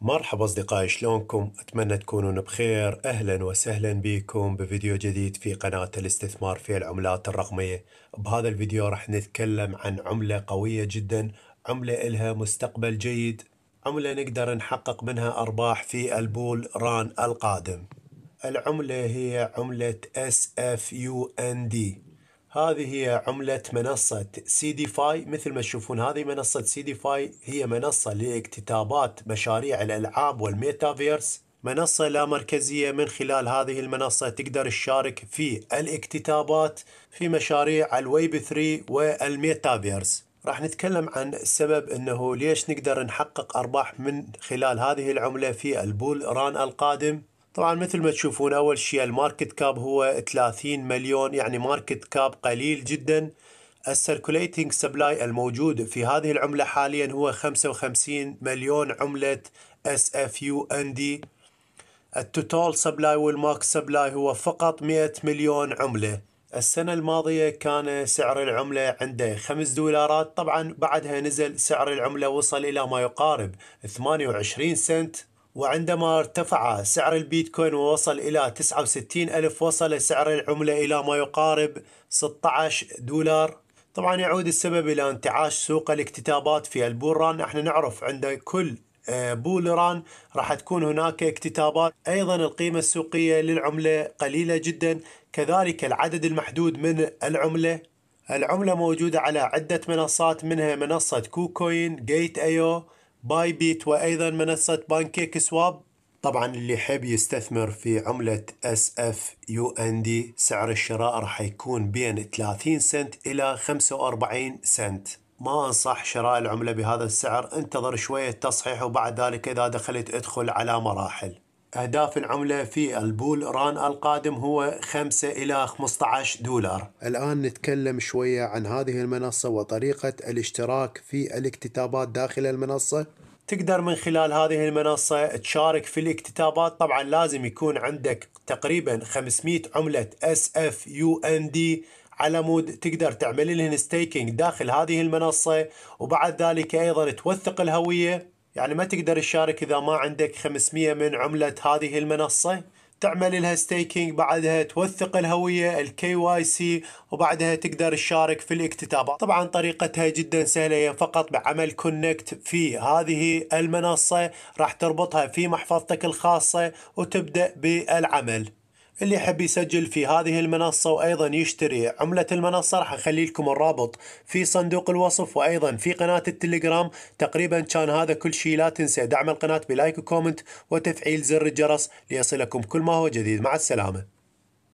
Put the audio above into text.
مرحبا أصدقائي شلونكم؟ أتمنى تكونون بخير أهلا وسهلا بكم بفيديو جديد في قناة الاستثمار في العملات الرقمية بهذا الفيديو راح نتكلم عن عملة قوية جدا عملة إلها مستقبل جيد عملة نقدر نحقق منها أرباح في البول ران القادم العملة هي عملة SFUND هذه هي عملة منصة سي دي فاي مثل ما تشوفون هذه منصة سي دي فاي هي منصة لاكتتابات مشاريع الألعاب والميتافيرس منصة لا مركزية من خلال هذه المنصة تقدر تشارك في الاكتتابات في مشاريع الويب 3 والميتافيرس راح نتكلم عن السبب انه ليش نقدر نحقق ارباح من خلال هذه العملة في البول ران القادم طبعا مثل ما تشوفون اول شيء الماركت كاب هو 30 مليون يعني ماركت كاب قليل جدا السيركوليتنج سبلاي الموجود في هذه العملة حاليا هو 55 مليون عملة اس اف يو ان دي التوتال سبلاي والماكس سبلاي هو فقط 100 مليون عملة السنة الماضية كان سعر العملة عنده 5 دولارات طبعا بعدها نزل سعر العملة وصل إلى ما يقارب 28 سنت وعندما ارتفع سعر البيتكوين ووصل إلى 69 ألف وصل سعر العملة إلى ما يقارب 16 دولار طبعا يعود السبب إلى انتعاش سوق الاكتتابات في البوران نحن نعرف عند كل آه، بولران راح تكون هناك اكتتابات ايضا القيمه السوقيه للعمله قليله جدا كذلك العدد المحدود من العمله العمله موجوده على عده منصات منها منصه كوكوين جيت ايو باي بيت وأيضا منصة بانكيك سواب طبعا اللي يحب يستثمر في عملة اس اف يو ان دي سعر الشراء راح يكون بين 30 سنت الى 45 سنت ما انصح شراء العملة بهذا السعر انتظر شوية تصحيح وبعد ذلك اذا دخلت ادخل على مراحل أهداف العملة في البول ران القادم هو 5 إلى 15 دولار الآن نتكلم شوية عن هذه المنصة وطريقة الاشتراك في الاكتتابات داخل المنصة تقدر من خلال هذه المنصة تشارك في الاكتتابات طبعا لازم يكون عندك تقريبا 500 عملة SFUND على مود تقدر تعمل لهم ستيكينج داخل هذه المنصة وبعد ذلك أيضا توثق الهوية يعني ما تقدر تشارك إذا ما عندك 500 من عملة هذه المنصة تعمل لها ستيكينج بعدها توثق الهوية الكي واي سي وبعدها تقدر تشارك في الاكتتابات طبعا طريقتها جدا سهلة هي فقط بعمل كونكت في هذه المنصة راح تربطها في محفظتك الخاصة وتبدأ بالعمل اللي يحب يسجل في هذه المنصة وأيضا يشتري عملة المنصة راح أخلي لكم الرابط في صندوق الوصف وأيضا في قناة التليجرام تقريبا كان هذا كل شيء لا تنسى دعم القناة بلايك وكومنت وتفعيل زر الجرس ليصلكم كل ما هو جديد مع السلامة